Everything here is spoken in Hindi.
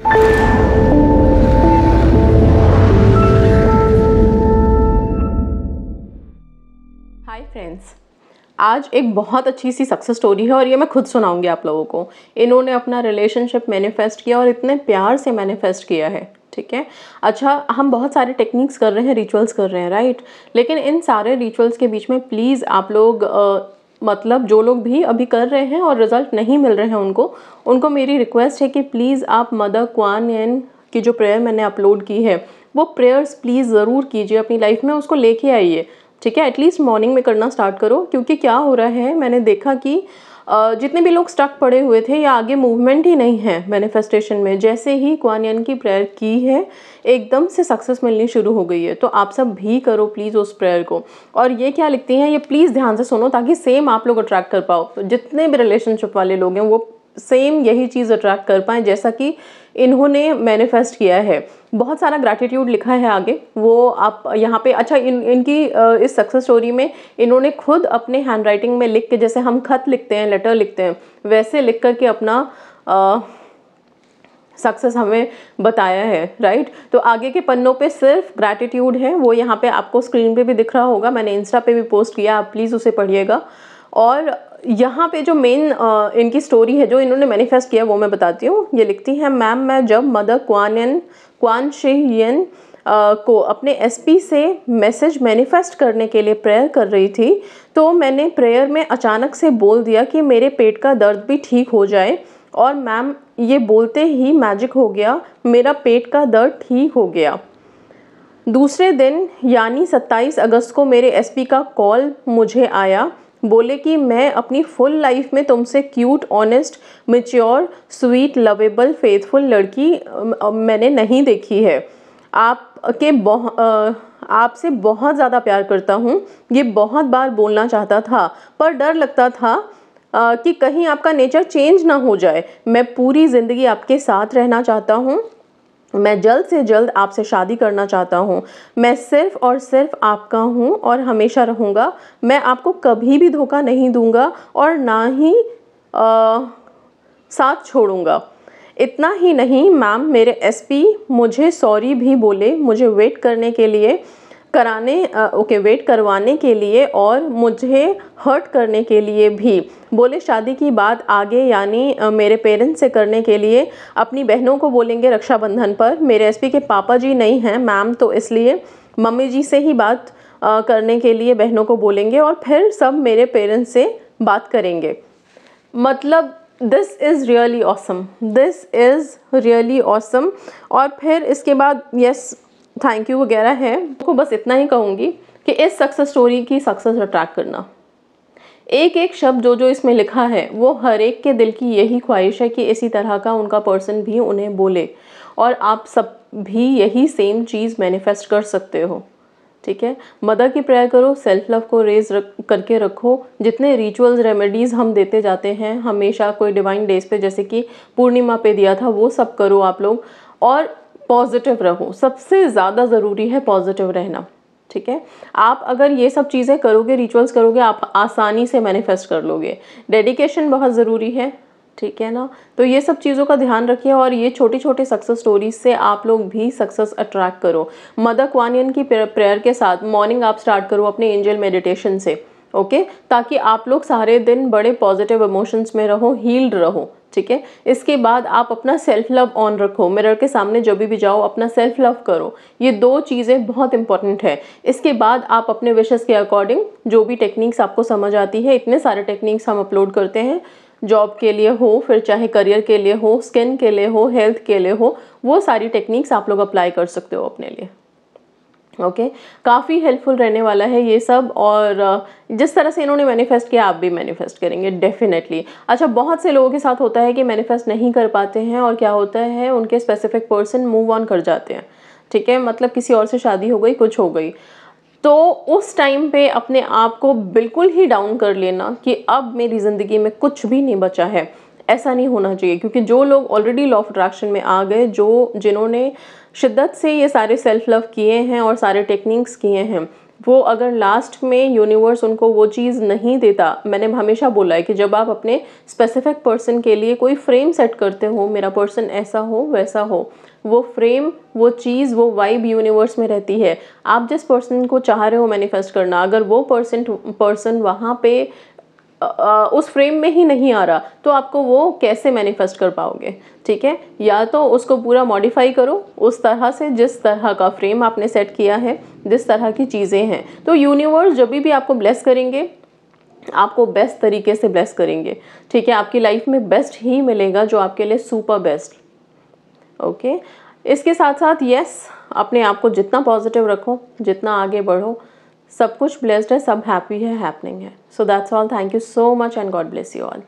हाय फ्रेंड्स आज एक बहुत अच्छी सी सक्सेस स्टोरी है और ये मैं खुद सुनाऊंगी आप लोगों को इन्होंने अपना रिलेशनशिप मैनिफेस्ट किया और इतने प्यार से मैनिफेस्ट किया है ठीक है अच्छा हम बहुत सारे टेक्निक्स कर रहे हैं रिचुअल्स कर रहे हैं राइट लेकिन इन सारे रिचुअल्स के बीच में प्लीज़ आप लोग मतलब जो लोग भी अभी कर रहे हैं और रिज़ल्ट नहीं मिल रहे हैं उनको उनको मेरी रिक्वेस्ट है कि प्लीज़ आप मदर क्वान एन की जो प्रेयर मैंने अपलोड की है वो प्रेयर्स प्लीज़ ज़रूर कीजिए अपनी लाइफ में उसको लेके आइए ठीक है एटलीस्ट मॉर्निंग में करना स्टार्ट करो क्योंकि क्या हो रहा है मैंने देखा कि जितने भी लोग स्टक पड़े हुए थे या आगे मूवमेंट ही नहीं है मैनिफेस्टेशन में जैसे ही क्वानियन की प्रेयर की है एकदम से सक्सेस मिलनी शुरू हो गई है तो आप सब भी करो प्लीज़ उस प्रेयर को और ये क्या लिखती हैं ये प्लीज़ ध्यान से सुनो ताकि सेम आप लोग अट्रैक्ट कर पाओ जितने भी रिलेशनशिप वाले लोग हैं वो सेम यही चीज़ अट्रैक्ट कर पाएँ जैसा कि इन्होंने मैनिफेस्ट किया है बहुत सारा ग्रैटिट्यूड लिखा है आगे वो आप यहाँ पे अच्छा इन इनकी इस सक्सेस स्टोरी में इन्होंने खुद अपने हैंड राइटिंग में लिख के जैसे हम खत लिखते हैं लेटर लिखते हैं वैसे लिख कर के अपना सक्सेस हमें बताया है राइट तो आगे के पन्नों पे सिर्फ ग्रैटिट्यूड है वो यहाँ पे आपको स्क्रीन पे भी दिख रहा होगा मैंने इंस्टा पे भी पोस्ट किया आप प्लीज़ उसे पढ़िएगा और यहाँ पे जो मेन इनकी स्टोरी है जो इन्होंने मैनिफेस्ट किया वो मैं बताती हूँ ये लिखती हैं मैम मैं जब मदर क्वान एन क्वान शेन को अपने एसपी से मैसेज मैनिफेस्ट करने के लिए प्रेयर कर रही थी तो मैंने प्रेयर में अचानक से बोल दिया कि मेरे पेट का दर्द भी ठीक हो जाए और मैम ये बोलते ही मैजिक हो गया मेरा पेट का दर्द ठीक हो गया दूसरे दिन यानी 27 अगस्त को मेरे एसपी का कॉल मुझे आया बोले कि मैं अपनी फुल लाइफ में तुमसे cute honest mature sweet lovable faithful लड़की मैंने नहीं देखी है आप के आपसे बहुत ज़्यादा प्यार करता हूँ ये बहुत बार बोलना चाहता था पर डर लगता था आ, कि कहीं आपका नेचर चेंज ना हो जाए मैं पूरी ज़िंदगी आपके साथ रहना चाहता हूँ मैं जल्द से जल्द आपसे शादी करना चाहता हूँ मैं सिर्फ और सिर्फ आपका हूँ और हमेशा रहूँगा मैं आपको कभी भी धोखा नहीं दूँगा और ना ही आ, साथ छोड़ूँगा इतना ही नहीं मैम मेरे एसपी मुझे सॉरी भी बोले मुझे वेट करने के लिए कराने ओके वेट करवाने के लिए और मुझे हर्ट करने के लिए भी बोले शादी की बात आगे यानी मेरे पेरेंट्स से करने के लिए अपनी बहनों को बोलेंगे रक्षाबंधन पर मेरे एसपी के पापा जी नहीं हैं मैम तो इसलिए मम्मी जी से ही बात करने के लिए बहनों को बोलेंगे और फिर सब मेरे पेरेंट्स से बात करेंगे मतलब this is really awesome this is really awesome और फिर इसके बाद यस yes, थैंक यू वगैरह है उनको बस इतना ही कहूँगी कि इस सक्सेस स्टोरी की सक्सेस अट्रैक्ट करना एक एक शब्द जो जो इसमें लिखा है वो हर एक के दिल की यही ख्वाहिश है कि इसी तरह का उनका पर्सन भी उन्हें बोले और आप सब भी यही सेम चीज़ मैनिफेस्ट कर सकते हो ठीक है मदर की प्रेयर करो सेल्फ लव को रेज रख करके रखो जितने रिचुअल्स रेमेडीज़ हम देते जाते हैं हमेशा कोई डिवाइन डेज पे जैसे कि पूर्णिमा पे दिया था वो सब करो आप लोग और पॉजिटिव रहो सबसे ज़्यादा ज़रूरी है पॉजिटिव रहना ठीक है आप अगर ये सब चीज़ें करोगे रिचुअल्स करोगे आप आसानी से मैनिफेस्ट कर लोगे डेडिकेशन बहुत ज़रूरी है ठीक है ना तो ये सब चीज़ों का ध्यान रखिए और ये छोटी छोटे सक्सेस स्टोरीज से आप लोग भी सक्सेस अट्रैक्ट करो मदर क्वानियन की प्रेयर के साथ मॉर्निंग आप स्टार्ट करो अपने एंजल मेडिटेशन से ओके ताकि आप लोग सारे दिन बड़े पॉजिटिव इमोशंस में रहो हील्ड रहो ठीक है इसके बाद आप अपना सेल्फ लव ऑन रखो मिरर के सामने जब भी जाओ अपना सेल्फ लव करो ये दो चीज़ें बहुत इंपॉर्टेंट है इसके बाद आप अपने विशेष के अकॉर्डिंग जो भी टेक्निक्स आपको समझ आती है इतने सारे टेक्निक्स हम अपलोड करते हैं जॉब के लिए हो फिर चाहे करियर के लिए हो स्किन के लिए हो हेल्थ के लिए हो वो सारी टेक्निक्स आप लोग अप्लाई कर सकते हो अपने लिए ओके okay? काफ़ी हेल्पफुल रहने वाला है ये सब और जिस तरह से इन्होंने मैनिफेस्ट किया आप भी मैनिफेस्ट करेंगे डेफिनेटली अच्छा बहुत से लोगों के साथ होता है कि मैनिफेस्ट नहीं कर पाते हैं और क्या होता है उनके स्पेसिफिक पर्सन मूव ऑन कर जाते हैं ठीक है मतलब किसी और से शादी हो गई कुछ हो गई तो उस टाइम पे अपने आप को बिल्कुल ही डाउन कर लेना कि अब मेरी ज़िंदगी में कुछ भी नहीं बचा है ऐसा नहीं होना चाहिए क्योंकि जो लोग ऑलरेडी लॉ ऑफ अट्रैक्शन में आ गए जो जिन्होंने शिद्दत से ये सारे सेल्फ़ लव किए हैं और सारे टेक्निक्स किए हैं वो अगर लास्ट में यूनिवर्स उनको वो चीज़ नहीं देता मैंने हमेशा बोला है कि जब आप अपने स्पेसिफिक पर्सन के लिए कोई फ्रेम सेट करते हो मेरा पर्सन ऐसा हो वैसा हो वो फ्रेम वो चीज़ वो वाइब यूनिवर्स में रहती है आप जिस पर्सन को चाह रहे हो मैनिफेस्ट करना अगर वो पर्सन पर्सन वहाँ पे उस फ्रेम में ही नहीं आ रहा तो आपको वो कैसे मैनिफेस्ट कर पाओगे ठीक है या तो उसको पूरा मॉडिफाई करो उस तरह से जिस तरह का फ्रेम आपने सेट किया है जिस तरह की चीज़ें हैं तो यूनिवर्स जब भी आपको ब्लेस करेंगे आपको बेस्ट तरीके से ब्लेस करेंगे ठीक है आपकी लाइफ में बेस्ट ही मिलेगा जो आपके लिए सुपर बेस्ट ओके इसके साथ साथ यस अपने आप को जितना पॉजिटिव रखो जितना आगे बढ़ो सब कुछ ब्लेस्ड है सब हैप्पी है हैपनिंग है so that's all thank you so much and God bless you all